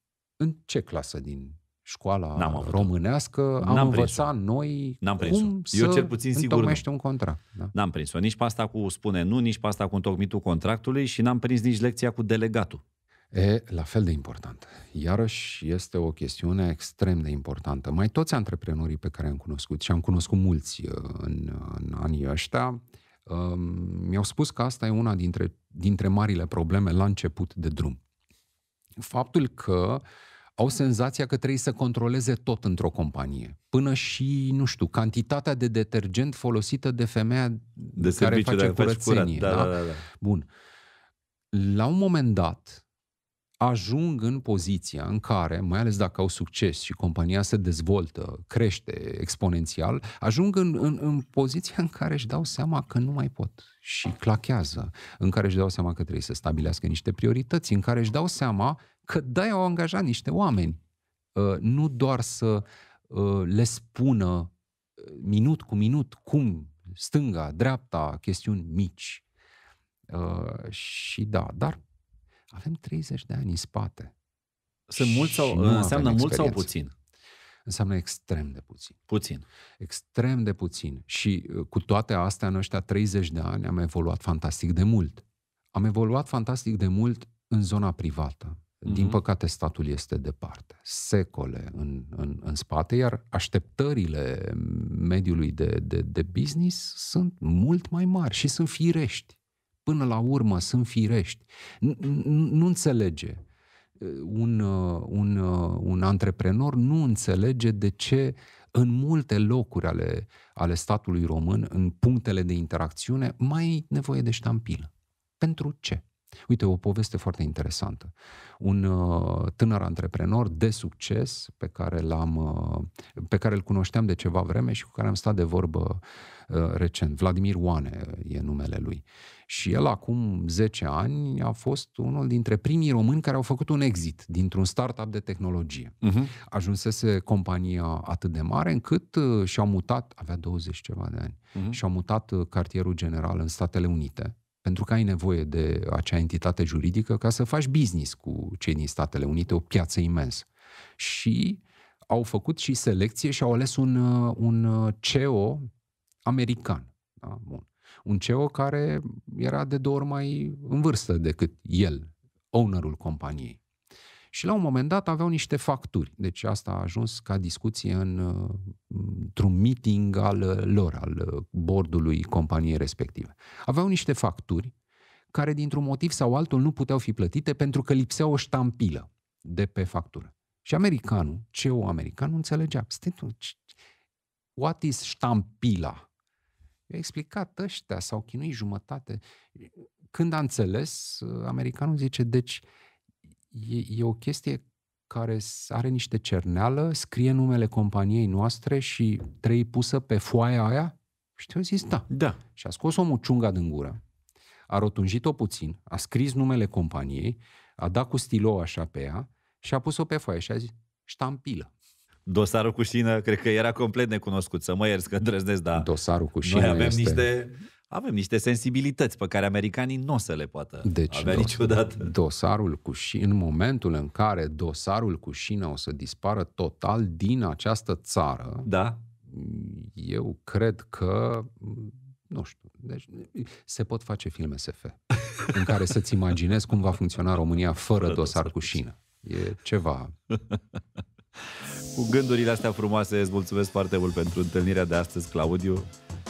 Speaker 2: În ce clasă din școala românească, am N-am învățat prins-o. noi N-am prins-o. cum să Eu cel puțin sigur nu. un contract.
Speaker 1: Da. N-am prins-o. Nici pe asta cu spune nu, nici pe asta cu întocmitul contractului și n-am prins nici lecția cu delegatul.
Speaker 2: E la fel de important. Iarăși este o chestiune extrem de importantă. Mai toți antreprenorii pe care am cunoscut și am cunoscut mulți uh, în, în anii ăștia, um, mi-au spus că asta e una dintre, dintre marile probleme la început de drum. Faptul că uh, au senzația că trebuie să controleze tot într-o companie. Până și, nu știu, cantitatea de detergent folosită de femeia de care face curățenie. Curat, da, da? Da, da, da. Bun. La un moment dat, ajung în poziția în care, mai ales dacă au succes și compania se dezvoltă, crește exponențial, ajung în, în, în poziția în care își dau seama că nu mai pot și clachează, în care își dau seama că trebuie să stabilească niște priorități, în care își dau seama că da, au angajat niște oameni. Uh, nu doar să uh, le spună uh, minut cu minut cum stânga, dreapta, chestiuni mici. Și da, dar avem 30 de ani în spate. Sunt mult sau, înseamnă mult sau puțin? Înseamnă extrem de puțin. Puțin. Extrem de puțin. Și cu toate astea, în ăștia 30 de ani am evoluat fantastic de mult. Am evoluat fantastic de mult în zona privată. Din mhm. păcate, statul este departe, secole în, în, în spate, iar așteptările mediului de, de, de business sunt mult mai mari și sunt firești. Până la urmă, sunt firești. Nu înțelege. Un, un, un antreprenor nu înțelege de ce în multe locuri ale, ale statului român, în punctele de interacțiune, mai e nevoie de ștampilă. Pentru ce? Uite, o poveste foarte interesantă. Un uh, tânăr antreprenor de succes pe care, l-am, uh, pe care îl cunoșteam de ceva vreme și cu care am stat de vorbă uh, recent. Vladimir Oane uh, e numele lui. Și el acum 10 ani a fost unul dintre primii români care au făcut un exit dintr-un startup de tehnologie. Uh-huh. Ajunsese compania atât de mare încât uh, și-au mutat, avea 20 ceva de ani, uh-huh. și-au mutat uh, cartierul general în Statele Unite pentru că ai nevoie de acea entitate juridică ca să faci business cu cei din Statele Unite, o piață imensă. Și au făcut și selecție și au ales un, uh, un uh, CEO american. Da? Bun. Un CEO care era de două ori mai în vârstă decât el, ownerul companiei. Și la un moment dat aveau niște facturi. Deci asta a ajuns ca discuție în, uh, într-un meeting al uh, lor, al uh, bordului companiei respective. Aveau niște facturi care dintr-un motiv sau altul nu puteau fi plătite pentru că lipsea o ștampilă de pe factură. Și americanul, o american, nu înțelegea. what is ștampila? i a explicat ăștia, s-au chinuit jumătate. Când a înțeles, americanul zice, deci uh, e, e o chestie care are niște cerneală, scrie numele companiei noastre și trei pusă pe foaia aia? Și te-a zis da. da. Și a scos omul ciunga din gură, a rotunjit-o puțin, a scris numele companiei, a dat cu stilou așa pe ea și a pus-o pe foaie și a zis ștampilă.
Speaker 1: Dosarul cu șină, cred că era complet necunoscut, să mă ierți că îndrăznesc, da. Dosarul cu șină noi avem este... niște avem niște sensibilități pe care americanii nu o să le poată
Speaker 2: deci, avea dos, niciodată. Dosarul cu șină, în momentul în care dosarul cu șină o să dispară total din această țară, da. eu cred că nu știu, deci se pot face filme SF în care să-ți imaginezi cum va funcționa România fără, dosar, dosar cu șină. E ceva Cu
Speaker 1: gândurile astea frumoase, îți mulțumesc foarte mult pentru întâlnirea de astăzi, Claudiu.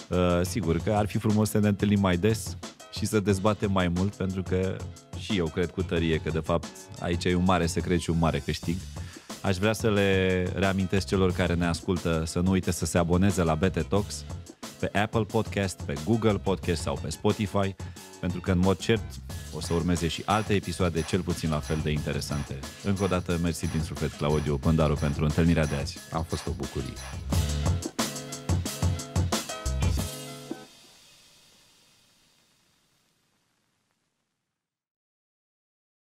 Speaker 1: Uh, sigur că ar fi frumos să ne întâlnim mai des și să dezbatem mai mult, pentru că și eu cred cu tărie că, de fapt, aici e un mare secret și un mare câștig. Aș vrea să le reamintesc celor care ne ascultă să nu uite să se aboneze la BT Talks pe Apple Podcast, pe Google Podcast sau pe Spotify, pentru că, în mod cert, o să urmeze și alte episoade cel puțin la fel de interesante. Încă o dată, mersi din suflet, Claudiu Pândaru, pentru întâlnirea de
Speaker 2: azi. Am fost o bucurie.